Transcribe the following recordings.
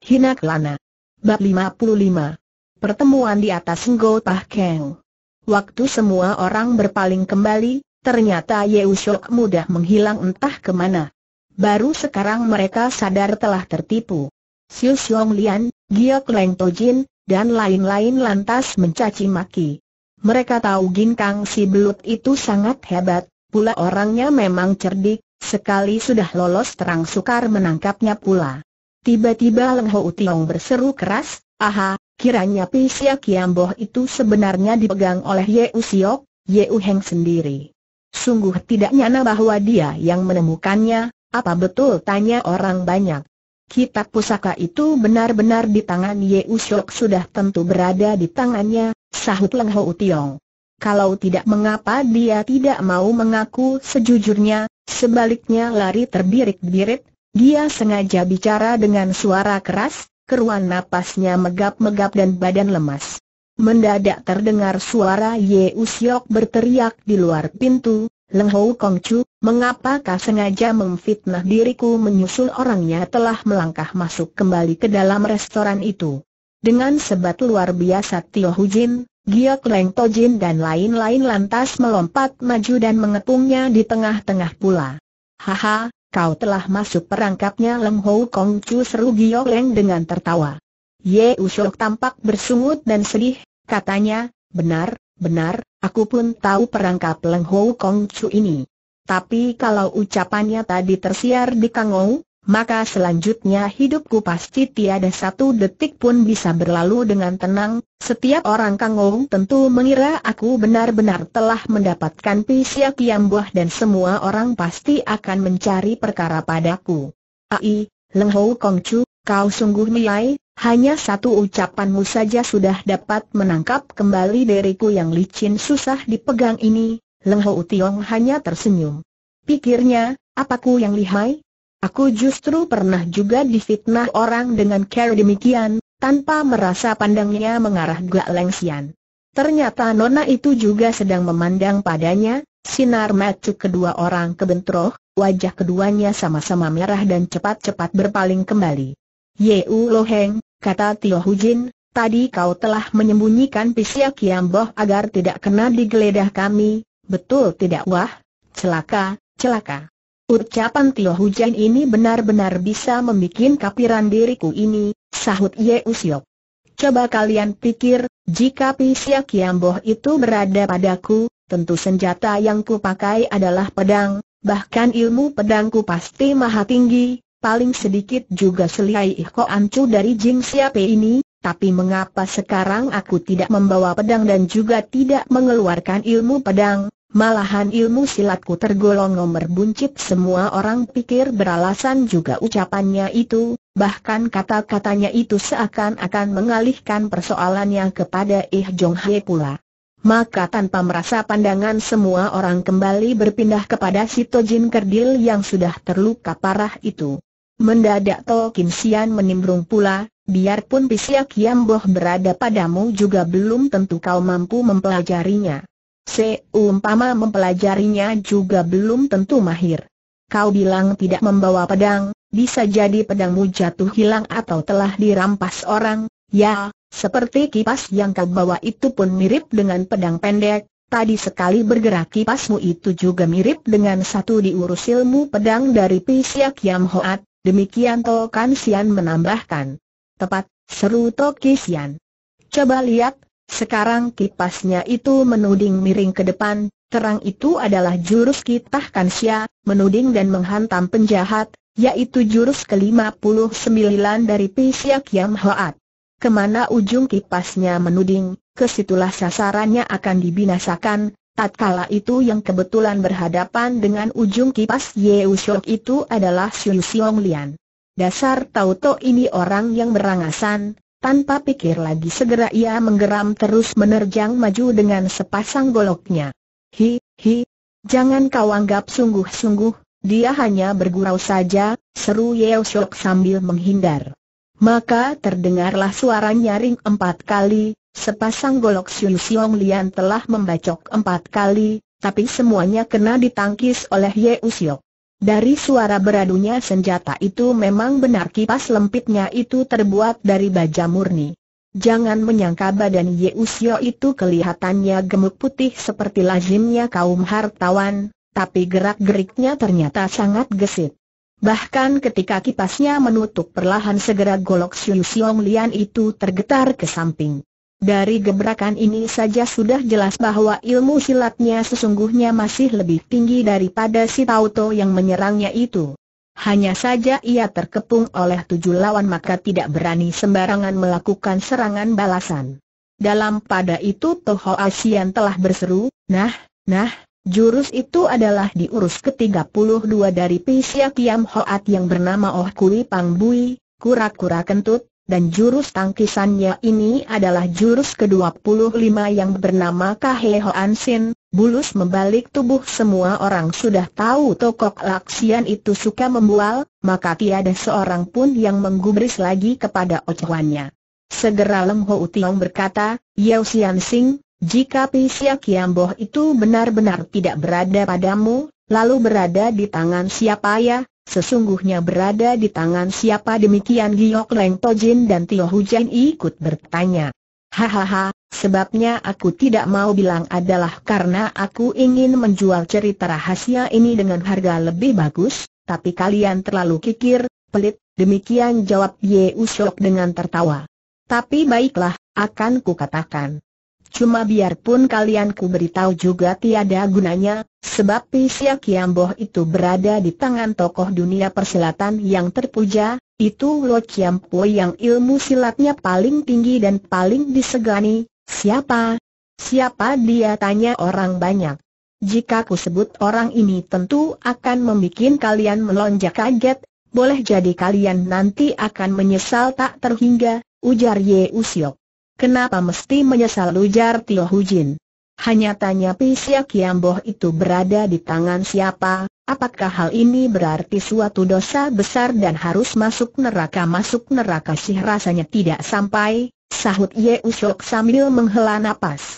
Hina Kelana. Bab 55. Pertemuan di atas Ngo Pah Keng. Waktu semua orang berpaling kembali, ternyata Yeu mudah menghilang entah kemana. Baru sekarang mereka sadar telah tertipu. Siu Siong Lian, Giok Leng Tojin, dan lain-lain lantas mencaci maki. Mereka tahu Ginkang si belut itu sangat hebat, pula orangnya memang cerdik, sekali sudah lolos terang sukar menangkapnya pula. Tiba-tiba Leng Ho Tiong berseru keras, aha, kiranya Pisia Kiamboh itu sebenarnya dipegang oleh Ye u siok, Ye u heng sendiri. Sungguh tidak nyana bahwa dia yang menemukannya, apa betul tanya orang banyak. Kitab pusaka itu benar-benar di tangan Ye u siok sudah tentu berada di tangannya, sahut Leng Ho Tiong. Kalau tidak mengapa dia tidak mau mengaku sejujurnya, sebaliknya lari terbirik-birit, dia sengaja bicara dengan suara keras, keruan napasnya megap-megap dan badan lemas. Mendadak terdengar suara Ye Usyok berteriak di luar pintu, Leng Hou Kong Chu, mengapakah sengaja memfitnah diriku menyusul orangnya telah melangkah masuk kembali ke dalam restoran itu. Dengan sebat luar biasa Tio Hu Hujin, Giyok Leng Jin dan lain-lain lantas melompat maju dan mengepungnya di tengah-tengah pula. Haha, Kau telah masuk perangkapnya Leng Hou Kong Chu seru Gio Leng dengan tertawa. Ye Ushok tampak bersungut dan sedih, katanya, benar, benar, aku pun tahu perangkap Leng Hou Kong Chu ini. Tapi kalau ucapannya tadi tersiar di Ong, maka selanjutnya hidupku pasti tiada satu detik pun bisa berlalu dengan tenang. Setiap orang kangong tentu mengira aku benar-benar telah mendapatkan pisau kiam buah dan semua orang pasti akan mencari perkara padaku. Ai, Leng Hou Kong Chu, kau sungguh miai, hanya satu ucapanmu saja sudah dapat menangkap kembali diriku yang licin susah dipegang ini. Leng Hou Tiong hanya tersenyum. Pikirnya, apaku yang lihai? Aku justru pernah juga difitnah orang dengan cara demikian, tanpa merasa pandangnya mengarah Gak Sian. Ternyata Nona itu juga sedang memandang padanya, sinar mata kedua orang kebentroh, wajah keduanya sama-sama merah dan cepat-cepat berpaling kembali. Yeu Loheng, kata Tio Hu Jin, tadi kau telah menyembunyikan Kiam Kiamboh agar tidak kena digeledah kami, betul tidak wah? Celaka, celaka. Ucapan Tio Hujan ini benar-benar bisa membuat kapiran diriku ini, sahut Ye Usyok. Coba kalian pikir, jika Pisya Kiamboh itu berada padaku, tentu senjata yang kupakai adalah pedang, bahkan ilmu pedangku pasti maha tinggi, paling sedikit juga selihai Iko Ancu dari Jing Siapai ini, tapi mengapa sekarang aku tidak membawa pedang dan juga tidak mengeluarkan ilmu pedang, Malahan ilmu silatku tergolong nomor buncit semua orang pikir beralasan juga ucapannya itu, bahkan kata-katanya itu seakan-akan mengalihkan persoalannya kepada Ih Jong Hye pula. Maka tanpa merasa pandangan semua orang kembali berpindah kepada si Tojin Kerdil yang sudah terluka parah itu. Mendadak To Kim Sian menimbrung pula, biarpun Pisia Kiam Boh berada padamu juga belum tentu kau mampu mempelajarinya seumpama mempelajarinya juga belum tentu mahir. Kau bilang tidak membawa pedang, bisa jadi pedangmu jatuh hilang atau telah dirampas orang, ya, seperti kipas yang kau bawa itu pun mirip dengan pedang pendek, Tadi sekali bergerak kipasmu itu juga mirip dengan satu diurus ilmu pedang dari Pisiak Yam Hoat, demikian Tokan Sian menambahkan. Tepat, seru Toki Sian. Coba lihat, sekarang kipasnya itu menuding miring ke depan, terang itu adalah jurus kitah kansia, menuding dan menghantam penjahat, yaitu jurus ke-59 dari pisiak Yam Hoat. Kemana ujung kipasnya menuding, kesitulah sasarannya akan dibinasakan, Tatkala itu yang kebetulan berhadapan dengan ujung kipas Yeu Shok itu adalah Xiu Siong Lian. Dasar Tauto ini orang yang berangasan, tanpa pikir lagi segera ia menggeram terus menerjang maju dengan sepasang goloknya. Hi, hi, jangan kau anggap sungguh-sungguh, dia hanya bergurau saja, seru Yeo Shok sambil menghindar. Maka terdengarlah suara nyaring empat kali, sepasang golok Siu Siong Lian telah membacok empat kali, tapi semuanya kena ditangkis oleh Yeo Shok. Dari suara beradunya senjata itu memang benar kipas lempitnya itu terbuat dari baja murni. Jangan menyangka badan Yeusio itu kelihatannya gemuk putih seperti lazimnya kaum hartawan, tapi gerak-geriknya ternyata sangat gesit. Bahkan ketika kipasnya menutup perlahan segera golok Siu Siong Lian itu tergetar ke samping. Dari gebrakan ini saja sudah jelas bahwa ilmu silatnya sesungguhnya masih lebih tinggi daripada si Tauto yang menyerangnya itu. Hanya saja ia terkepung oleh tujuh lawan maka tidak berani sembarangan melakukan serangan balasan. Dalam pada itu Toho Asian telah berseru, nah, nah, jurus itu adalah diurus ke-32 dari Pisya Kiam Hoat yang bernama Oh Kui Pang Bui, kura-kura kentut, dan jurus tangkisannya ini adalah jurus ke-25 yang bernama Kahe Hoan Sin, bulus membalik tubuh semua orang sudah tahu tokok laksian itu suka membual, maka tiada seorang pun yang menggubris lagi kepada ocehannya. Segera Leng Ho Utiong berkata, Yao Sian Sing, jika Kiam Kiamboh itu benar-benar tidak berada padamu, lalu berada di tangan siapa ya, sesungguhnya berada di tangan siapa demikian Giok Leng Tojin dan Tio Hujan ikut bertanya. Hahaha, sebabnya aku tidak mau bilang adalah karena aku ingin menjual cerita rahasia ini dengan harga lebih bagus, tapi kalian terlalu kikir, pelit, demikian jawab Ye Usyok dengan tertawa. Tapi baiklah, akan kukatakan. Cuma biarpun kalian ku beritahu juga tiada gunanya, sebab Pisia Kiamboh itu berada di tangan tokoh dunia persilatan yang terpuja, itu Lo Kiampo yang ilmu silatnya paling tinggi dan paling disegani, siapa? Siapa dia tanya orang banyak. Jika ku sebut orang ini tentu akan membuat kalian melonjak kaget, boleh jadi kalian nanti akan menyesal tak terhingga, ujar Ye Usyok. Kenapa mesti menyesal ujar Tio Hujin? Hanya tanya Pisya Kiamboh itu berada di tangan siapa, apakah hal ini berarti suatu dosa besar dan harus masuk neraka masuk neraka sih rasanya tidak sampai, sahut Ye Ushok sambil menghela nafas.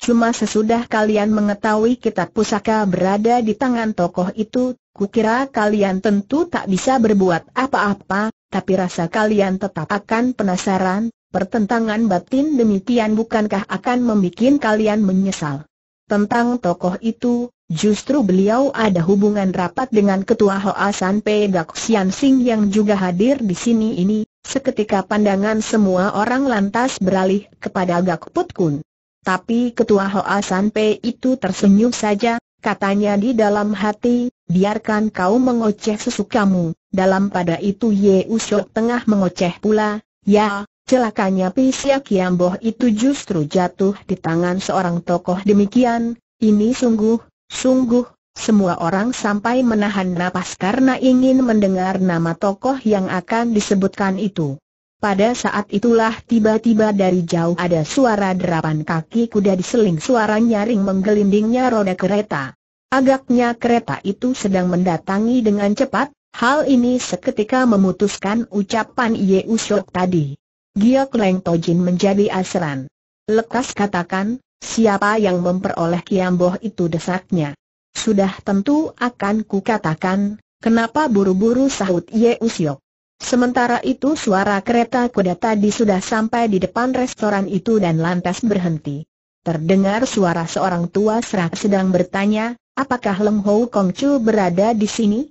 Cuma sesudah kalian mengetahui kitab pusaka berada di tangan tokoh itu, kukira kalian tentu tak bisa berbuat apa-apa, tapi rasa kalian tetap akan penasaran, Pertentangan batin demikian bukankah akan membuat kalian menyesal? Tentang tokoh itu, justru beliau ada hubungan rapat dengan ketua Hoa San Pe Gak Sian Sing yang juga hadir di sini ini, seketika pandangan semua orang lantas beralih kepada Gak Put Kun. Tapi ketua Hoa San Pe itu tersenyum saja, katanya di dalam hati, biarkan kau mengoceh sesukamu, dalam pada itu Ye Usyok tengah mengoceh pula, ya, Celakanya Pisya Kiamboh itu justru jatuh di tangan seorang tokoh demikian, ini sungguh, sungguh, semua orang sampai menahan napas karena ingin mendengar nama tokoh yang akan disebutkan itu. Pada saat itulah tiba-tiba dari jauh ada suara derapan kaki kuda diseling suara nyaring menggelindingnya roda kereta. Agaknya kereta itu sedang mendatangi dengan cepat, hal ini seketika memutuskan ucapan Ye Usyok tadi. Giok Leng Tojin menjadi asran. Lekas katakan, siapa yang memperoleh Kiamboh itu desaknya. Sudah tentu akan ku katakan. kenapa buru-buru sahut Ye Usyok. Sementara itu suara kereta kuda tadi sudah sampai di depan restoran itu dan lantas berhenti. Terdengar suara seorang tua serak sedang bertanya, apakah Leng Ho Kong Chu berada di sini?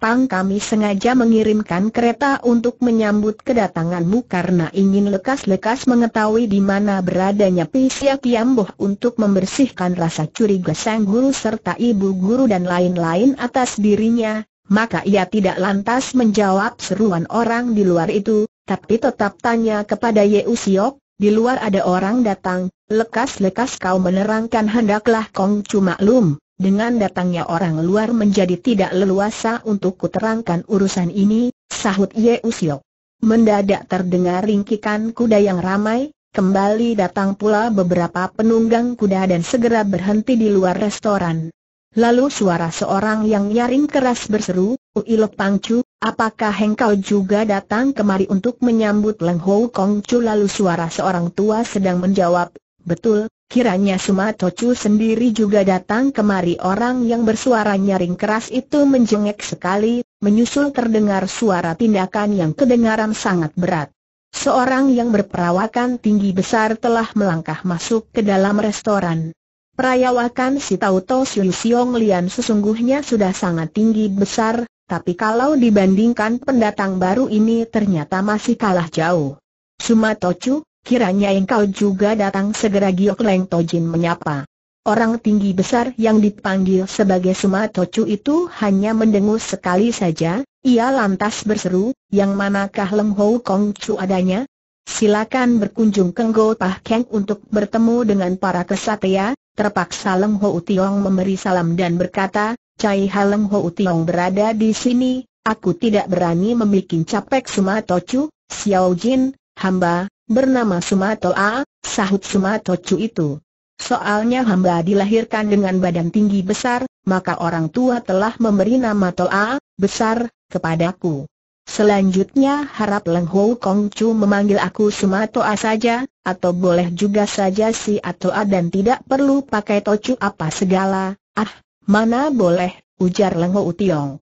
Pang kami sengaja mengirimkan kereta untuk menyambut kedatanganmu karena ingin lekas-lekas mengetahui di mana beradanya Pisia Kiamboh untuk membersihkan rasa curiga sang guru serta ibu guru dan lain-lain atas dirinya, maka ia tidak lantas menjawab seruan orang di luar itu, tapi tetap tanya kepada Ye Siok, di luar ada orang datang, lekas-lekas kau menerangkan hendaklah Kong cuma lum. Dengan datangnya orang luar menjadi tidak leluasa untuk kuterangkan urusan ini, sahut Ye Usio. Mendadak terdengar ringkikan kuda yang ramai, kembali datang pula beberapa penunggang kuda dan segera berhenti di luar restoran. Lalu suara seorang yang nyaring keras berseru, Uilo Pangcu, apakah engkau juga datang kemari untuk menyambut Leng Hou Kong Lalu suara seorang tua sedang menjawab, betul, Kiranya Sumatocu sendiri juga datang kemari orang yang bersuara nyaring keras itu menjengek sekali, menyusul terdengar suara tindakan yang kedengaran sangat berat. Seorang yang berperawakan tinggi besar telah melangkah masuk ke dalam restoran. Perayawakan si To Siu Siong Lian sesungguhnya sudah sangat tinggi besar, tapi kalau dibandingkan pendatang baru ini ternyata masih kalah jauh. Sumatocu, kiranya engkau juga datang segera Giok Leng Tojin menyapa. Orang tinggi besar yang dipanggil sebagai Sumatocu itu hanya mendengus sekali saja, ia lantas berseru, yang manakah Lem ho Kong Chu adanya? Silakan berkunjung ke Ngo Pah Keng untuk bertemu dengan para kesatria, terpaksa Lem Hou Tiong memberi salam dan berkata, Cai Ho Hou Tiong berada di sini, aku tidak berani membuat capek Sumatocu, Xiao Jin, hamba, bernama Sumato A, sahut Sumato Chu itu. Soalnya hamba dilahirkan dengan badan tinggi besar, maka orang tua telah memberi nama Toa, besar, kepadaku. Selanjutnya harap Leng Ho Kong Chu memanggil aku Sumatoa saja, atau boleh juga saja si Atoa dan tidak perlu pakai Tocu apa segala, ah, mana boleh, ujar Leng Ho Tiong.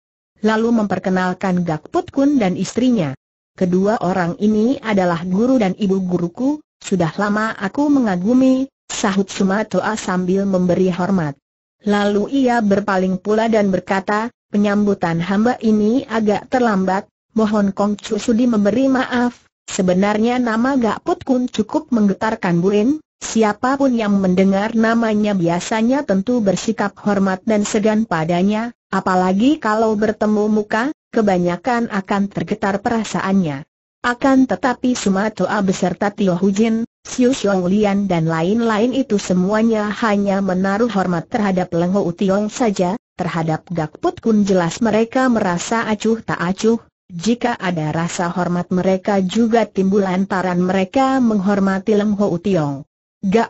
Lalu memperkenalkan Gak Put Kun dan istrinya. Kedua orang ini adalah guru dan ibu guruku, sudah lama aku mengagumi, sahut Sumatoa sambil memberi hormat. Lalu ia berpaling pula dan berkata, penyambutan hamba ini agak terlambat, mohon Kong Chu Sudi memberi maaf, sebenarnya nama Gak Put Kun cukup menggetarkan Buin, siapapun yang mendengar namanya biasanya tentu bersikap hormat dan segan padanya, apalagi kalau bertemu muka, kebanyakan akan tergetar perasaannya. Akan tetapi Toa beserta Tio Hujin, Xiu Xiong Lian dan lain-lain itu semuanya hanya menaruh hormat terhadap Leng Ho Tiong saja, terhadap Gak Put Kun jelas mereka merasa acuh tak acuh, jika ada rasa hormat mereka juga timbul lantaran mereka menghormati Leng Ho Tiong.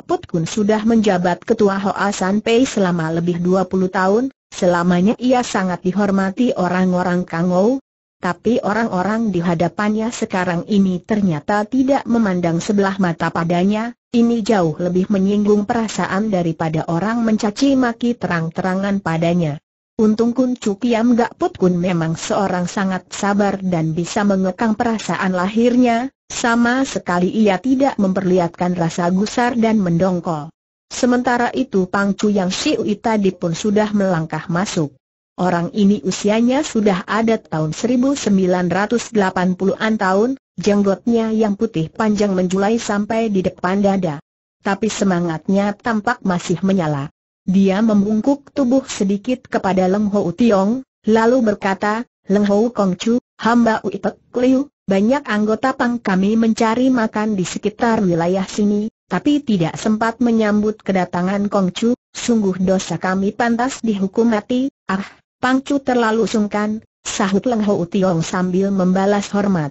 Put Kun sudah menjabat ketua Hoa San Pei selama lebih 20 tahun, Selamanya ia sangat dihormati orang-orang Kangou, tapi orang-orang di hadapannya sekarang ini ternyata tidak memandang sebelah mata padanya, ini jauh lebih menyinggung perasaan daripada orang mencaci maki terang-terangan padanya. Untung Kun Cukiam Gak Put Kun memang seorang sangat sabar dan bisa mengekang perasaan lahirnya, sama sekali ia tidak memperlihatkan rasa gusar dan mendongkol. Sementara itu Pang Chu yang Siu tadi pun sudah melangkah masuk. Orang ini usianya sudah ada tahun 1980-an tahun, jenggotnya yang putih panjang menjulai sampai di depan dada. Tapi semangatnya tampak masih menyala. Dia membungkuk tubuh sedikit kepada Leng Ho Tiong, lalu berkata, Leng Ho Kong Chu, hamba Pek Liu, banyak anggota pang kami mencari makan di sekitar wilayah sini, tapi tidak sempat menyambut kedatangan Kong Chu. sungguh dosa kami pantas dihukum mati, ah, Pang Chu terlalu sungkan, sahut Leng Ho Tiong sambil membalas hormat.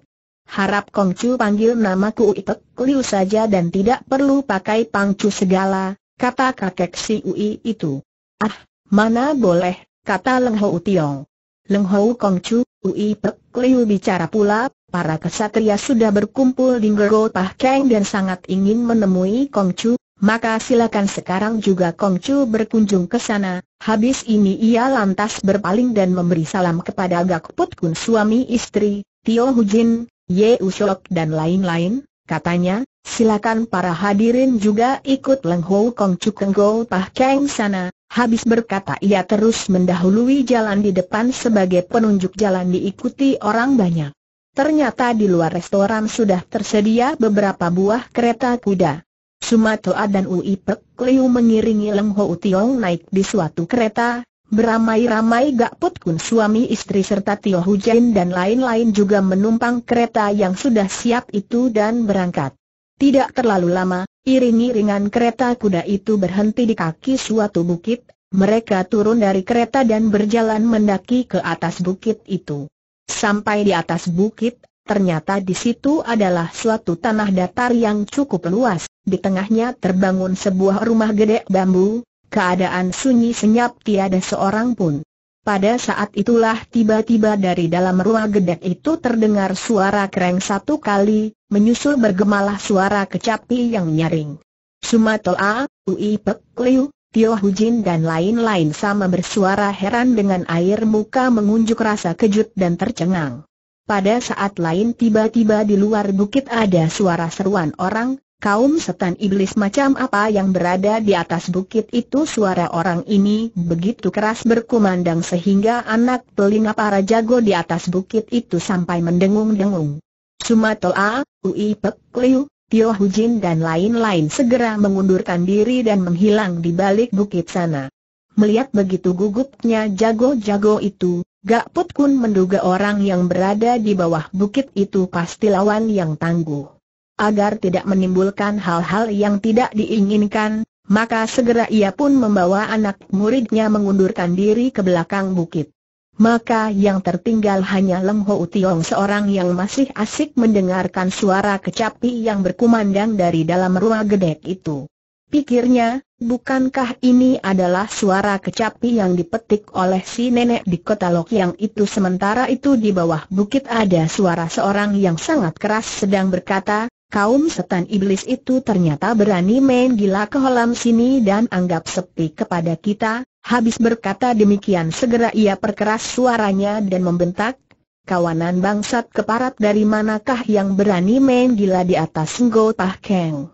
Harap Kong Chu panggil nama namaku Itek Liu saja dan tidak perlu pakai Pang Chu segala, kata kakek si Ui itu. Ah, mana boleh, kata Leng Ho Tiong. Leng Ho Chu, Ui Pek Liu bicara pula, para kesatria sudah berkumpul di Ngero Keng dan sangat ingin menemui Kong Chu, maka silakan sekarang juga Kong Chu berkunjung ke sana. Habis ini ia lantas berpaling dan memberi salam kepada Gak Put Kun suami istri, Tio Hu Jin, Ye Ushok dan lain-lain, katanya, silakan para hadirin juga ikut Leng Ho Kong Chu ke Ngero Keng sana. Habis berkata ia terus mendahului jalan di depan sebagai penunjuk jalan diikuti orang banyak. Ternyata di luar restoran sudah tersedia beberapa buah kereta kuda. Sumatoa dan Ui Pek Liu mengiringi Leng Ho Tiong naik di suatu kereta, beramai-ramai Gak Put Kun suami istri serta Tio Jin dan lain-lain juga menumpang kereta yang sudah siap itu dan berangkat. Tidak terlalu lama, iring-iringan kereta kuda itu berhenti di kaki suatu bukit, mereka turun dari kereta dan berjalan mendaki ke atas bukit itu. Sampai di atas bukit, ternyata di situ adalah suatu tanah datar yang cukup luas. Di tengahnya terbangun sebuah rumah gede bambu, keadaan sunyi senyap tiada seorang pun. Pada saat itulah tiba-tiba dari dalam ruang gede itu terdengar suara kereng satu kali, menyusul bergemalah suara kecapi yang nyaring. Sumatol A, Ui Liu, Tio Hujin dan lain-lain sama bersuara heran dengan air muka mengunjuk rasa kejut dan tercengang. Pada saat lain tiba-tiba di luar bukit ada suara seruan orang, kaum setan iblis macam apa yang berada di atas bukit itu suara orang ini begitu keras berkumandang sehingga anak telinga para jago di atas bukit itu sampai mendengung-dengung. Sumatoa, Ui Pek Liu, Tio Hujin dan lain-lain segera mengundurkan diri dan menghilang di balik bukit sana. Melihat begitu gugupnya jago-jago itu, Gak Put Kun menduga orang yang berada di bawah bukit itu pasti lawan yang tangguh. Agar tidak menimbulkan hal-hal yang tidak diinginkan, maka segera ia pun membawa anak muridnya mengundurkan diri ke belakang bukit. Maka yang tertinggal hanya Leng Ho Tiong seorang yang masih asik mendengarkan suara kecapi yang berkumandang dari dalam ruang gedek itu. Pikirnya, bukankah ini adalah suara kecapi yang dipetik oleh si nenek di kota Lok yang itu sementara itu di bawah bukit ada suara seorang yang sangat keras sedang berkata, kaum setan iblis itu ternyata berani main gila ke holam sini dan anggap sepi kepada kita, Habis berkata demikian segera ia perkeras suaranya dan membentak, kawanan bangsat keparat dari manakah yang berani main gila di atas Tah Keng.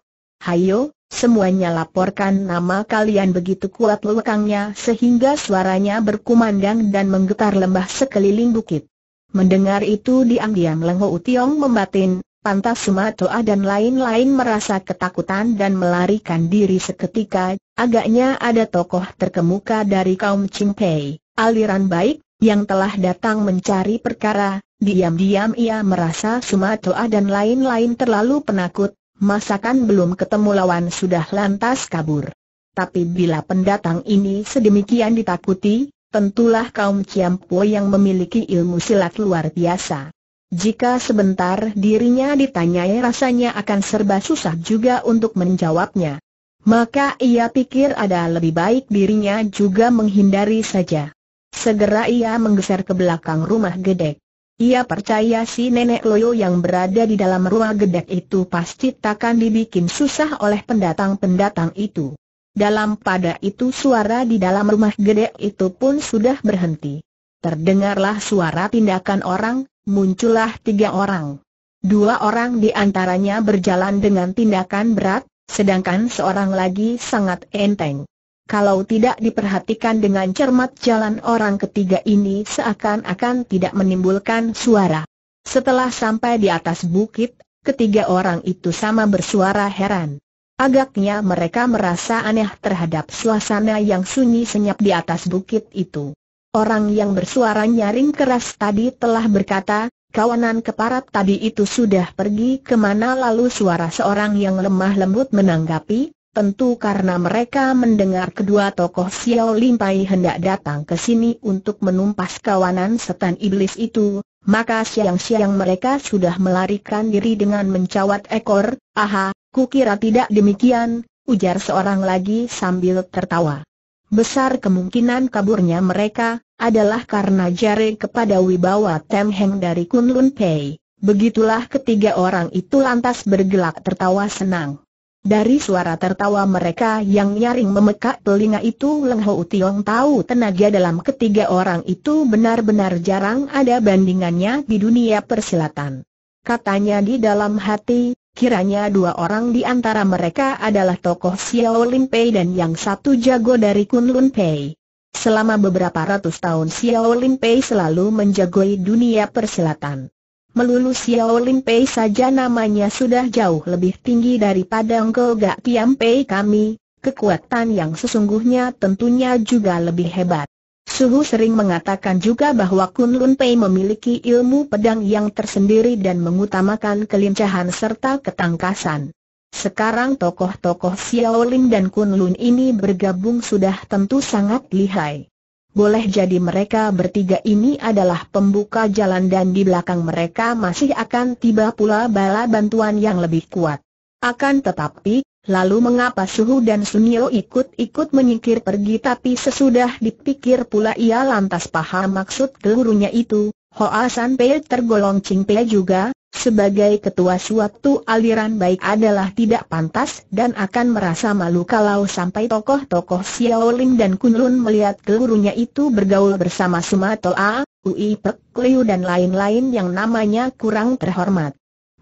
Hayo, semuanya laporkan nama kalian begitu kuat lekangnya sehingga suaranya berkumandang dan menggetar lembah sekeliling bukit. Mendengar itu diam-diam Lengho Utiong membatin, Pantas Sumatoa dan lain-lain merasa ketakutan dan melarikan diri seketika, Agaknya ada tokoh terkemuka dari kaum Cingpei, aliran baik, yang telah datang mencari perkara, diam-diam ia merasa Sumatoa dan lain-lain terlalu penakut, masakan belum ketemu lawan sudah lantas kabur. Tapi bila pendatang ini sedemikian ditakuti, tentulah kaum Ciampo yang memiliki ilmu silat luar biasa. Jika sebentar dirinya ditanyai rasanya akan serba susah juga untuk menjawabnya. Maka ia pikir ada lebih baik dirinya juga menghindari saja. Segera ia menggeser ke belakang rumah gedek. Ia percaya si nenek Loyo yang berada di dalam rumah gedek itu pasti takkan dibikin susah oleh pendatang-pendatang itu. Dalam pada itu suara di dalam rumah gedek itu pun sudah berhenti. Terdengarlah suara tindakan orang, muncullah tiga orang. Dua orang di antaranya berjalan dengan tindakan berat, Sedangkan seorang lagi sangat enteng. Kalau tidak diperhatikan dengan cermat jalan orang ketiga ini seakan-akan tidak menimbulkan suara. Setelah sampai di atas bukit, ketiga orang itu sama bersuara heran. Agaknya mereka merasa aneh terhadap suasana yang sunyi senyap di atas bukit itu. Orang yang bersuara nyaring keras tadi telah berkata, Kawanan keparat tadi itu sudah pergi kemana lalu suara seorang yang lemah lembut menanggapi, tentu karena mereka mendengar kedua tokoh Xiao Limpai hendak datang ke sini untuk menumpas kawanan setan iblis itu, maka siang-siang mereka sudah melarikan diri dengan mencawat ekor, aha, kukira tidak demikian, ujar seorang lagi sambil tertawa. Besar kemungkinan kaburnya mereka, adalah karena jari kepada wibawa Temheng dari Kunlun Pei. Begitulah ketiga orang itu lantas bergelak tertawa senang. Dari suara tertawa mereka yang nyaring memekak telinga itu Leng Ho Tiong tahu tenaga dalam ketiga orang itu benar-benar jarang ada bandingannya di dunia persilatan. Katanya di dalam hati, Kiranya dua orang di antara mereka adalah tokoh Xiao Lin Pei dan yang satu jago dari Kun Lun Pei. Selama beberapa ratus tahun Xiao Lin Pei selalu menjagoi dunia perselatan. Melulu Xiao Lin Pei saja namanya sudah jauh lebih tinggi daripada Engkau Gak Tiam Pei kami, kekuatan yang sesungguhnya tentunya juga lebih hebat. Suhu sering mengatakan juga bahwa Kun Lun Pei memiliki ilmu pedang yang tersendiri dan mengutamakan kelincahan serta ketangkasan. Sekarang tokoh-tokoh Xiaolin dan Kun Lun ini bergabung sudah tentu sangat lihai. Boleh jadi mereka bertiga ini adalah pembuka jalan dan di belakang mereka masih akan tiba pula bala bantuan yang lebih kuat. Akan tetapi, Lalu mengapa Suhu dan Sunio ikut-ikut menyingkir pergi tapi sesudah dipikir pula ia lantas paham maksud gurunya itu, Hoa San Pei tergolong Ching Pei juga, sebagai ketua suatu aliran baik adalah tidak pantas dan akan merasa malu kalau sampai tokoh-tokoh Xiao Lin dan Kunlun melihat gurunya itu bergaul bersama Sumatoa, Ui Pek Liu dan lain-lain yang namanya kurang terhormat.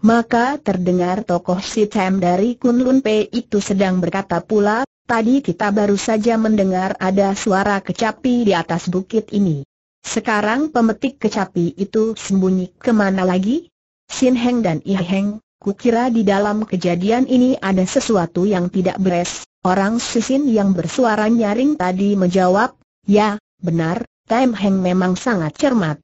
Maka terdengar tokoh si Tem dari Kunlun Pei itu sedang berkata pula, tadi kita baru saja mendengar ada suara kecapi di atas bukit ini. Sekarang pemetik kecapi itu sembunyi kemana lagi? Sin Heng dan I Heng, kukira di dalam kejadian ini ada sesuatu yang tidak beres. Orang Sisin yang bersuara nyaring tadi menjawab, ya, benar, Tem Heng memang sangat cermat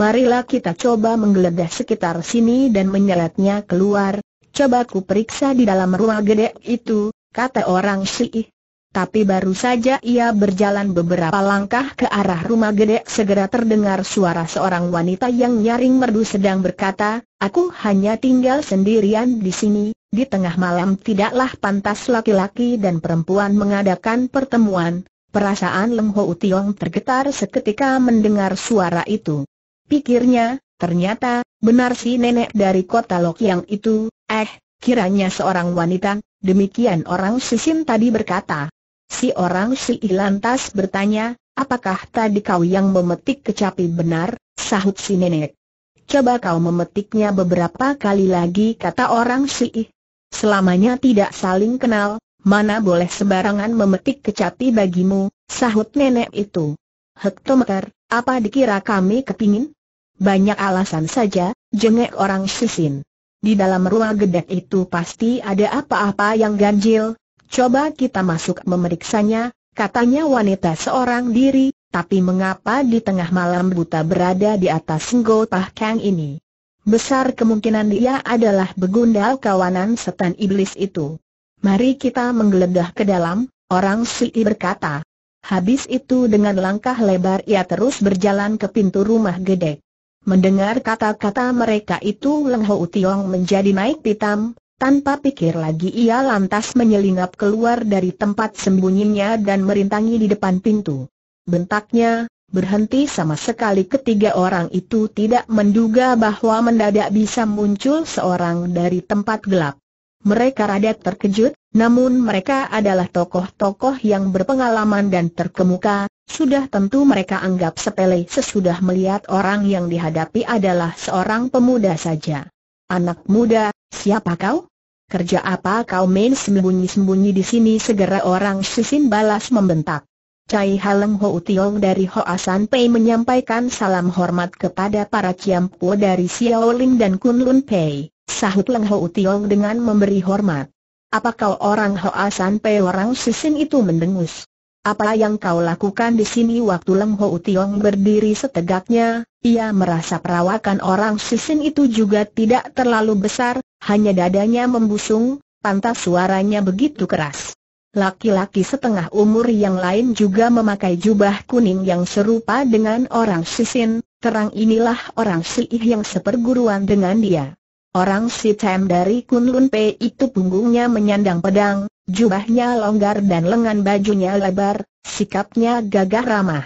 marilah kita coba menggeledah sekitar sini dan menyeretnya keluar, coba ku periksa di dalam ruang gede itu, kata orang sih. Tapi baru saja ia berjalan beberapa langkah ke arah rumah gede segera terdengar suara seorang wanita yang nyaring merdu sedang berkata, Aku hanya tinggal sendirian di sini, di tengah malam tidaklah pantas laki-laki dan perempuan mengadakan pertemuan. Perasaan Leng Ho Tiong tergetar seketika mendengar suara itu. Pikirnya, ternyata, benar si nenek dari kota Lok yang itu, eh, kiranya seorang wanita, demikian orang Sisin tadi berkata. Si orang si lantas bertanya, apakah tadi kau yang memetik kecapi benar, sahut si nenek. Coba kau memetiknya beberapa kali lagi kata orang si Selamanya tidak saling kenal, mana boleh sebarangan memetik kecapi bagimu, sahut nenek itu. Hektometer, apa dikira kami kepingin? Banyak alasan saja, jengek orang sisin. Di dalam ruang gedek itu pasti ada apa-apa yang ganjil, coba kita masuk memeriksanya, katanya wanita seorang diri, tapi mengapa di tengah malam buta berada di atas senggol Kang ini? Besar kemungkinan dia adalah begundal kawanan setan iblis itu. Mari kita menggeledah ke dalam, orang si berkata. Habis itu dengan langkah lebar ia terus berjalan ke pintu rumah gedek. Mendengar kata-kata mereka itu Leng Ho Tiong menjadi naik pitam, tanpa pikir lagi ia lantas menyelinap keluar dari tempat sembunyinya dan merintangi di depan pintu. Bentaknya, berhenti sama sekali ketiga orang itu tidak menduga bahwa mendadak bisa muncul seorang dari tempat gelap. Mereka rada terkejut, namun mereka adalah tokoh-tokoh yang berpengalaman dan terkemuka, sudah tentu mereka anggap sepele sesudah melihat orang yang dihadapi adalah seorang pemuda saja. Anak muda, siapa kau? Kerja apa kau main sembunyi-sembunyi di sini? Segera orang Sisin balas membentak. Cai Haleng Ho Utiong dari Ho Asan Pei menyampaikan salam hormat kepada para Ciampu dari Xiao Ling dan Kunlun Pei, sahut Leng Ho Utiong dengan memberi hormat. Apa kau orang Ho Asan Pei orang Sisin itu mendengus? Apa yang kau lakukan di sini waktu Leng Ho Tiong berdiri setegaknya, ia merasa perawakan orang sisin itu juga tidak terlalu besar, hanya dadanya membusung, pantas suaranya begitu keras. Laki-laki setengah umur yang lain juga memakai jubah kuning yang serupa dengan orang Sisin, terang inilah orang Siih yang seperguruan dengan dia. Orang si tem dari Kunlun Pei itu punggungnya menyandang pedang, jubahnya longgar dan lengan bajunya lebar, sikapnya gagah ramah.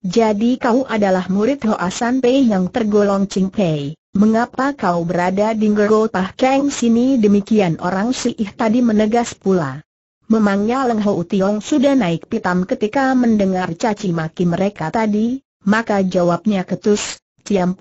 Jadi kau adalah murid Hoasan Pei yang tergolong Ching Pei. Mengapa kau berada di Gergo Pah Keng sini demikian orang si ih tadi menegas pula. Memangnya Leng Ho Tiong sudah naik pitam ketika mendengar caci maki mereka tadi, maka jawabnya ketus,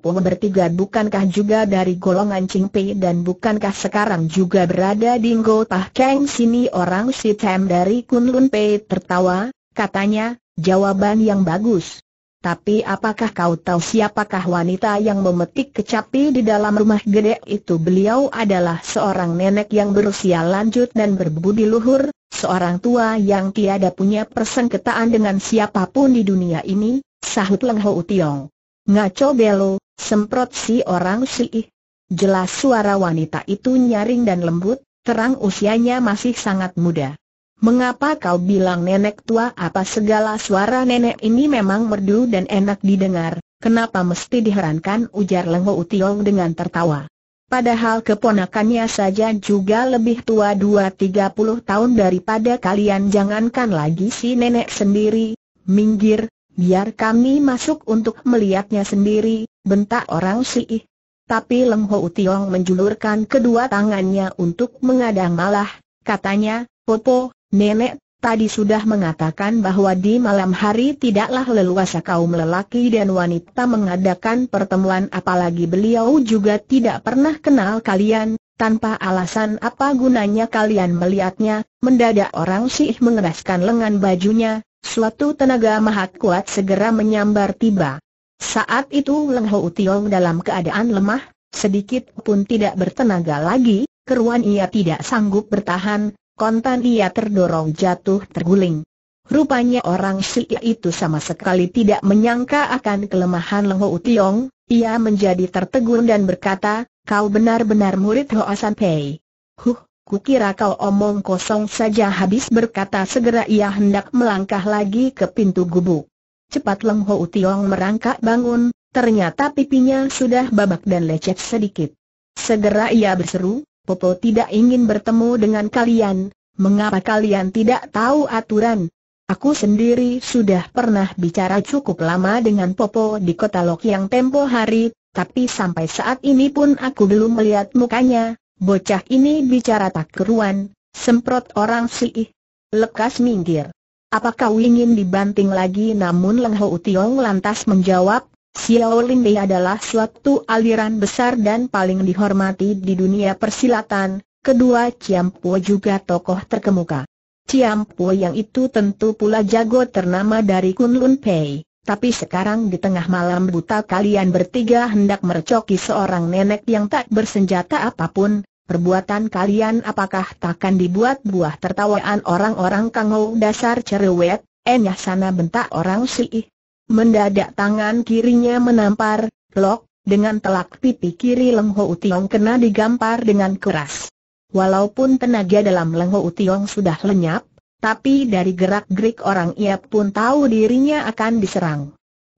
Poh bertiga bukankah juga dari golongan Pei dan bukankah sekarang juga berada di Ngo Tah Keng sini orang si Tem dari Kun Lun Pei tertawa, katanya, jawaban yang bagus. Tapi apakah kau tahu siapakah wanita yang memetik kecapi di dalam rumah gede itu? Beliau adalah seorang nenek yang berusia lanjut dan berbudi luhur, seorang tua yang tiada punya persengketaan dengan siapapun di dunia ini, sahut Leng Ho Tiong. Ngaco belo, semprot si orang sih. Jelas suara wanita itu nyaring dan lembut, terang usianya masih sangat muda. Mengapa kau bilang nenek tua apa segala suara nenek ini memang merdu dan enak didengar, kenapa mesti diherankan ujar Lengho Utiong dengan tertawa. Padahal keponakannya saja juga lebih tua 2-30 tahun daripada kalian jangankan lagi si nenek sendiri, minggir, Biar kami masuk untuk melihatnya sendiri, bentak orang sih. Tapi Leng Ho Tiong menjulurkan kedua tangannya untuk mengadang malah, katanya, Popo, Nenek, tadi sudah mengatakan bahwa di malam hari tidaklah leluasa kaum lelaki dan wanita mengadakan pertemuan apalagi beliau juga tidak pernah kenal kalian, tanpa alasan apa gunanya kalian melihatnya, mendadak orang sih mengeraskan lengan bajunya, Suatu tenaga maha kuat segera menyambar tiba. Saat itu Leng Ho Tiong dalam keadaan lemah, sedikit pun tidak bertenaga lagi, keruan ia tidak sanggup bertahan, kontan ia terdorong jatuh terguling. Rupanya orang Syiah itu sama sekali tidak menyangka akan kelemahan Leng Ho Tiong, ia menjadi tertegun dan berkata, kau benar-benar murid Ho San Pei. Huh, Kukira kau omong kosong saja habis berkata segera ia hendak melangkah lagi ke pintu gubuk. Cepat Leng Ho Tiong merangkak bangun, ternyata pipinya sudah babak dan lecet sedikit. Segera ia berseru, Popo tidak ingin bertemu dengan kalian, mengapa kalian tidak tahu aturan? Aku sendiri sudah pernah bicara cukup lama dengan Popo di kota Lok yang tempo hari, tapi sampai saat ini pun aku belum melihat mukanya, Bocah ini bicara tak keruan, semprot orang sih. Lekas minggir. Apakah ingin dibanting lagi namun Leng Ho Tiong lantas menjawab, Xiaolin Bei adalah suatu aliran besar dan paling dihormati di dunia persilatan, kedua Ciampo juga tokoh terkemuka. Ciampo yang itu tentu pula jago ternama dari Kunlun Pei. Tapi sekarang di tengah malam buta kalian bertiga hendak mercoki seorang nenek yang tak bersenjata apapun, perbuatan kalian apakah takkan dibuat buah tertawaan orang-orang kangau dasar cerewet, enyah sana bentak orang siih. Mendadak tangan kirinya menampar, lok, dengan telak pipi kiri Leng Ho kena digampar dengan keras. Walaupun tenaga dalam Leng Ho sudah lenyap, tapi dari gerak-gerik orang ia pun tahu dirinya akan diserang.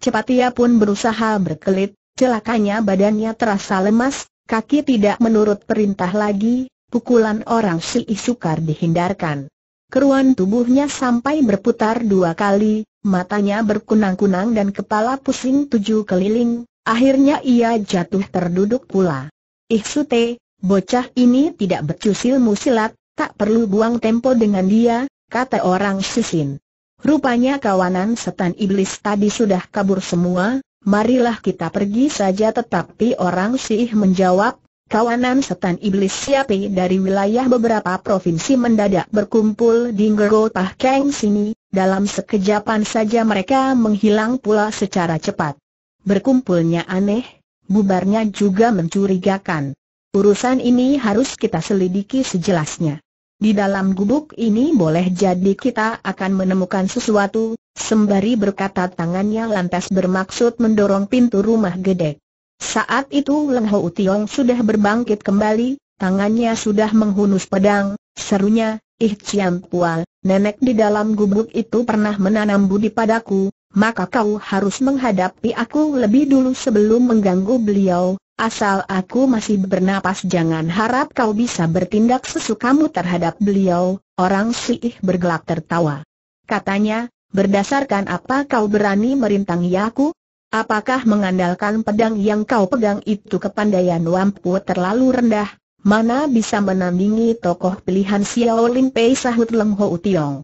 Cepat ia pun berusaha berkelit, celakanya badannya terasa lemas, Kaki tidak menurut perintah lagi, pukulan orang si sukar dihindarkan. Keruan tubuhnya sampai berputar dua kali, matanya berkunang-kunang dan kepala pusing tujuh keliling, akhirnya ia jatuh terduduk pula. Ihsute, bocah ini tidak becus musilat, tak perlu buang tempo dengan dia, kata orang sisin. Rupanya kawanan setan iblis tadi sudah kabur semua, marilah kita pergi saja tetapi orang sih menjawab, kawanan setan iblis siapi dari wilayah beberapa provinsi mendadak berkumpul di Ngero Pah Keng sini, dalam sekejapan saja mereka menghilang pula secara cepat. Berkumpulnya aneh, bubarnya juga mencurigakan. Urusan ini harus kita selidiki sejelasnya. Di dalam gubuk ini boleh jadi kita akan menemukan sesuatu, sembari berkata tangannya lantas bermaksud mendorong pintu rumah gedek. Saat itu Leng Ho Tiong sudah berbangkit kembali, tangannya sudah menghunus pedang, serunya, Ih Cian Pual, nenek di dalam gubuk itu pernah menanam budi padaku, maka kau harus menghadapi aku lebih dulu sebelum mengganggu beliau, Asal aku masih bernapas jangan harap kau bisa bertindak sesukamu terhadap beliau, orang sih bergelak tertawa. Katanya, berdasarkan apa kau berani merintangi aku? Apakah mengandalkan pedang yang kau pegang itu kepandaian Wampu terlalu rendah? Mana bisa menandingi tokoh pilihan Xiao Lin Pei sahut Leng Ho Tiong.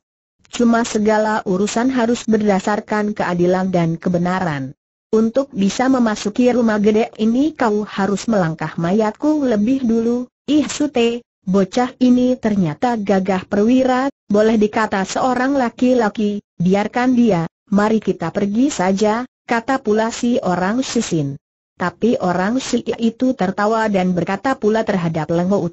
Cuma segala urusan harus berdasarkan keadilan dan kebenaran. Untuk bisa memasuki rumah gede ini kau harus melangkah mayatku lebih dulu, ih sute, bocah ini ternyata gagah perwira, boleh dikata seorang laki-laki, biarkan dia, mari kita pergi saja, kata pula si orang sisin. Tapi orang si itu tertawa dan berkata pula terhadap Leng Ho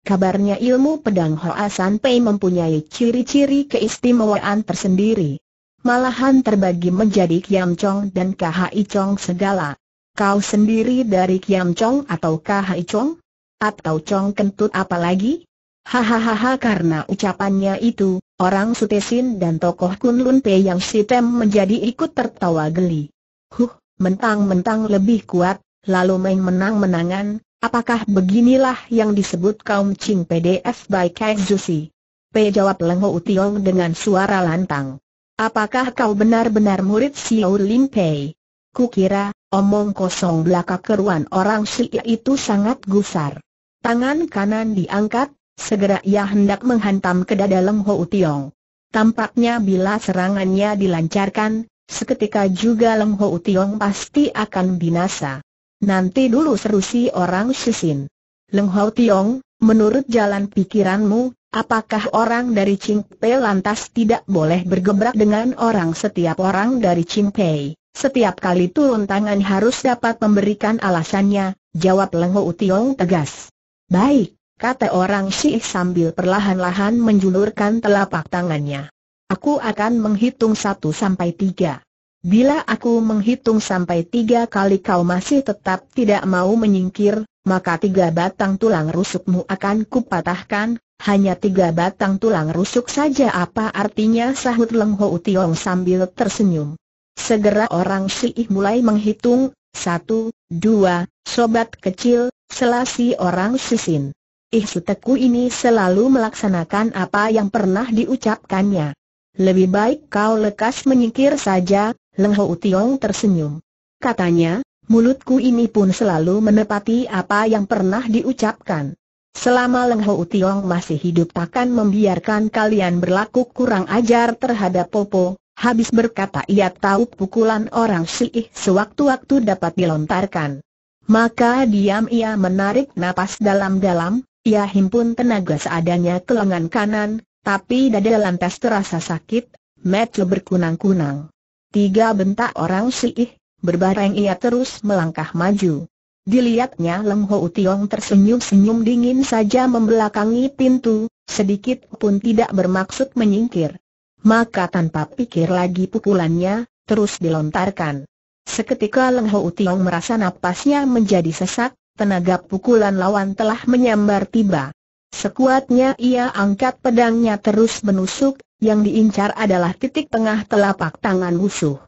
kabarnya ilmu pedang Hoa San Pei mempunyai ciri-ciri keistimewaan tersendiri malahan terbagi menjadi Kiam Chong dan KHI Chong segala. Kau sendiri dari Kiam Chong atau KHI Chong? Atau Chong kentut apalagi? Hahaha karena ucapannya itu, orang Sutesin dan tokoh Kunlun Pe yang sitem menjadi ikut tertawa geli. Huh, mentang-mentang lebih kuat, lalu main menang-menangan, apakah beginilah yang disebut kaum Ching PDF by Kang Zusi? P jawab Leng Ho dengan suara lantang apakah kau benar-benar murid Xiao Lin Pei? Kukira, omong kosong belaka keruan orang Syiah itu sangat gusar. Tangan kanan diangkat, segera ia hendak menghantam ke dada Leng Ho Tiong. Tampaknya bila serangannya dilancarkan, seketika juga Leng Ho Tiong pasti akan binasa. Nanti dulu serusi orang Sisin. Leng Ho Tiong, menurut jalan pikiranmu, Apakah orang dari Qingpei lantas tidak boleh bergebrak dengan orang setiap orang dari Qingpei? Setiap kali turun tangan harus dapat memberikan alasannya, jawab Lengo Utiong tegas. Baik, kata orang sih sambil perlahan-lahan menjulurkan telapak tangannya. Aku akan menghitung satu sampai tiga. Bila aku menghitung sampai tiga kali kau masih tetap tidak mau menyingkir, maka tiga batang tulang rusukmu akan kupatahkan, hanya tiga batang tulang rusuk saja apa artinya sahut Leng Ho Tiong sambil tersenyum. Segera orang sih mulai menghitung, satu, dua, sobat kecil, selasi orang Sisin. Ih Suteku ini selalu melaksanakan apa yang pernah diucapkannya. Lebih baik kau lekas menyingkir saja, Leng Ho Tiong tersenyum. Katanya, mulutku ini pun selalu menepati apa yang pernah diucapkan. Selama Leng Ho Tiong masih hidup takkan membiarkan kalian berlaku kurang ajar terhadap Popo, habis berkata ia tahu pukulan orang sih sewaktu-waktu dapat dilontarkan. Maka diam ia menarik napas dalam-dalam, ia himpun tenaga seadanya ke lengan kanan, tapi dada lantas terasa sakit, mata berkunang-kunang. Tiga bentak orang sih, berbareng ia terus melangkah maju. Dilihatnya Leng Ho Tiong tersenyum-senyum dingin saja membelakangi pintu, sedikit pun tidak bermaksud menyingkir. Maka tanpa pikir lagi pukulannya, terus dilontarkan. Seketika Leng Ho Tiong merasa napasnya menjadi sesak, tenaga pukulan lawan telah menyambar tiba. Sekuatnya ia angkat pedangnya terus menusuk, yang diincar adalah titik tengah telapak tangan musuh.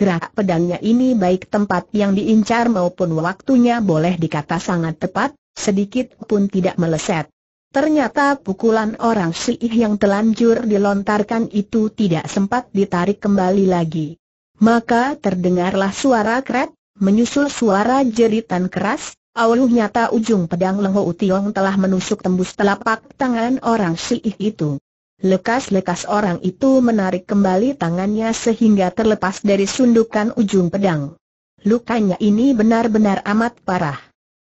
Gerak pedangnya ini baik tempat yang diincar maupun waktunya boleh dikata sangat tepat, sedikit pun tidak meleset. Ternyata pukulan orang sih yang telanjur dilontarkan itu tidak sempat ditarik kembali lagi. Maka terdengarlah suara kret, menyusul suara jeritan keras, Awalnya nyata ujung pedang Lengho Utiong telah menusuk tembus telapak tangan orang sih itu. Lekas-lekas orang itu menarik kembali tangannya sehingga terlepas dari sundukan ujung pedang. Lukanya ini benar-benar amat parah.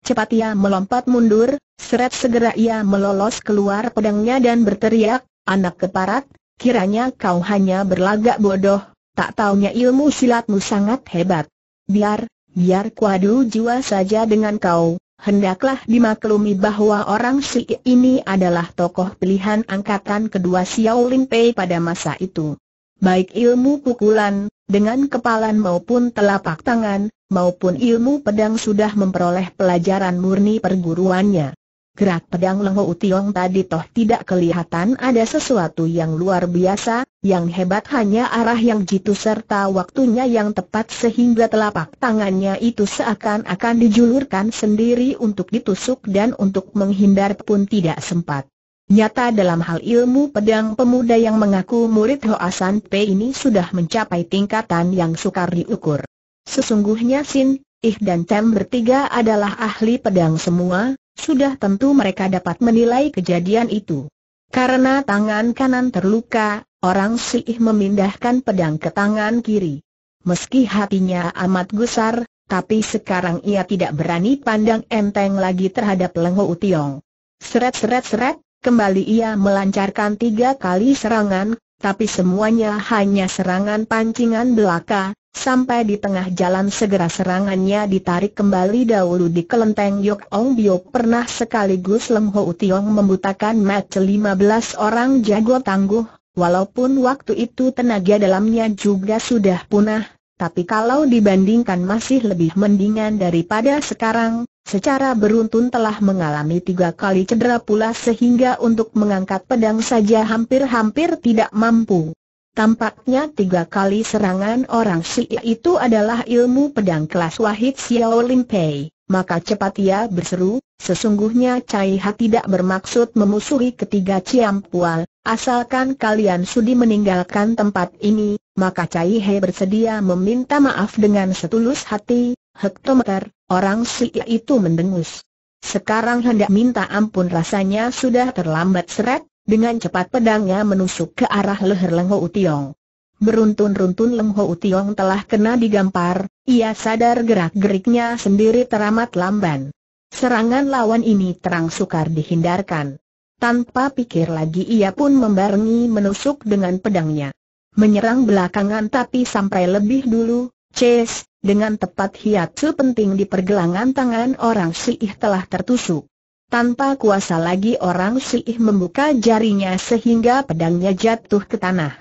Cepat ia melompat mundur, seret segera ia melolos keluar pedangnya dan berteriak, Anak keparat, kiranya kau hanya berlagak bodoh, tak taunya ilmu silatmu sangat hebat. Biar, biar kuadu jiwa saja dengan kau, hendaklah dimaklumi bahwa orang si ini adalah tokoh pilihan angkatan kedua Xiao Lin Pei pada masa itu. Baik ilmu pukulan, dengan kepalan maupun telapak tangan, maupun ilmu pedang sudah memperoleh pelajaran murni perguruannya. Gerak pedang Lengho Utiong tadi toh tidak kelihatan ada sesuatu yang luar biasa, yang hebat hanya arah yang jitu serta waktunya yang tepat sehingga telapak tangannya itu seakan-akan dijulurkan sendiri untuk ditusuk dan untuk menghindar pun tidak sempat. Nyata dalam hal ilmu pedang pemuda yang mengaku murid Hoasan P ini sudah mencapai tingkatan yang sukar diukur. Sesungguhnya Sin, Ih dan Tem bertiga adalah ahli pedang semua, sudah tentu mereka dapat menilai kejadian itu. Karena tangan kanan terluka, orang sih memindahkan pedang ke tangan kiri. Meski hatinya amat gusar, tapi sekarang ia tidak berani pandang enteng lagi terhadap Lengho Utiong. Seret-seret-seret, kembali ia melancarkan tiga kali serangan, tapi semuanya hanya serangan pancingan belaka, Sampai di tengah jalan segera serangannya ditarik kembali dahulu di kelenteng Yok Ong Bio pernah sekaligus Leng Ho U Tiong membutakan match 15 orang jago tangguh, walaupun waktu itu tenaga dalamnya juga sudah punah, tapi kalau dibandingkan masih lebih mendingan daripada sekarang, secara beruntun telah mengalami tiga kali cedera pula sehingga untuk mengangkat pedang saja hampir-hampir tidak mampu. Tampaknya tiga kali serangan orang si itu adalah ilmu pedang kelas Wahid Xiao Lim Pei. Maka cepat ia berseru, sesungguhnya Cai Ha tidak bermaksud memusuhi ketiga Ciam Pual, asalkan kalian sudi meninggalkan tempat ini, maka Cai He bersedia meminta maaf dengan setulus hati, hektometer, orang si itu mendengus. Sekarang hendak minta ampun rasanya sudah terlambat seret, dengan cepat pedangnya menusuk ke arah leher Leng Ho Tiong. Beruntun-runtun Leng Ho Tiong telah kena digampar, ia sadar gerak-geriknya sendiri teramat lamban. Serangan lawan ini terang sukar dihindarkan. Tanpa pikir lagi ia pun membarengi menusuk dengan pedangnya. Menyerang belakangan tapi sampai lebih dulu, Chase dengan tepat hiatsu penting di pergelangan tangan orang siih telah tertusuk. Tanpa kuasa lagi orang Siih membuka jarinya sehingga pedangnya jatuh ke tanah.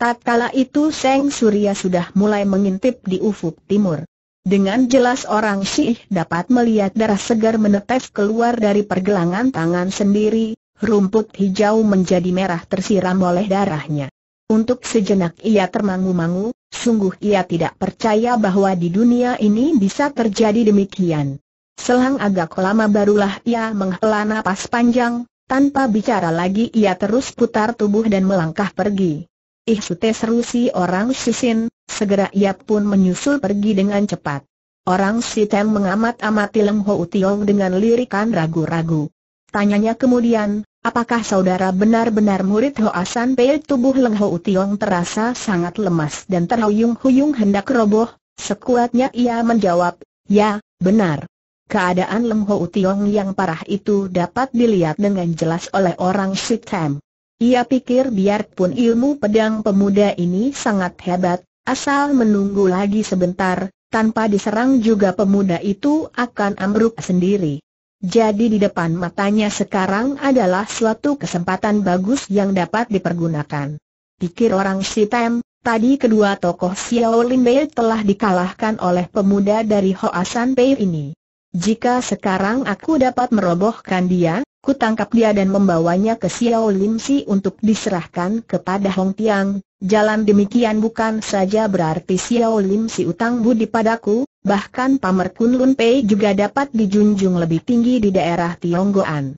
Tatkala itu Seng Surya sudah mulai mengintip di ufuk timur. Dengan jelas orang sih dapat melihat darah segar menetes keluar dari pergelangan tangan sendiri, rumput hijau menjadi merah tersiram oleh darahnya. Untuk sejenak ia termangu-mangu, sungguh ia tidak percaya bahwa di dunia ini bisa terjadi demikian. Selang agak lama barulah ia menghela napas panjang, tanpa bicara lagi ia terus putar tubuh dan melangkah pergi. Ih sute seru si orang sisin, segera ia pun menyusul pergi dengan cepat. Orang sitem mengamat-amati leng Ho utiong dengan lirikan ragu-ragu. Tanyanya kemudian, apakah saudara benar-benar murid Ho Asan Pei tubuh Leng Ho utiong terasa sangat lemas dan terhuyung-huyung hendak roboh, sekuatnya ia menjawab, ya, benar. Keadaan leng Ho Tiong yang parah itu dapat dilihat dengan jelas oleh orang Sitem. Ia pikir biarpun ilmu pedang pemuda ini sangat hebat, asal menunggu lagi sebentar, tanpa diserang juga pemuda itu akan ambruk sendiri. Jadi di depan matanya sekarang adalah suatu kesempatan bagus yang dapat dipergunakan. Pikir orang Tem, tadi kedua tokoh Xiao Lin Bei telah dikalahkan oleh pemuda dari Hoa San Pei ini. Jika sekarang aku dapat merobohkan dia, ku tangkap dia dan membawanya ke Xiao Lim Si untuk diserahkan kepada Hong Tiang. Jalan demikian bukan saja berarti Xiao Lim Si utang budi padaku, bahkan Pamer Kun Lun Pei juga dapat dijunjung lebih tinggi di daerah Tionggoan.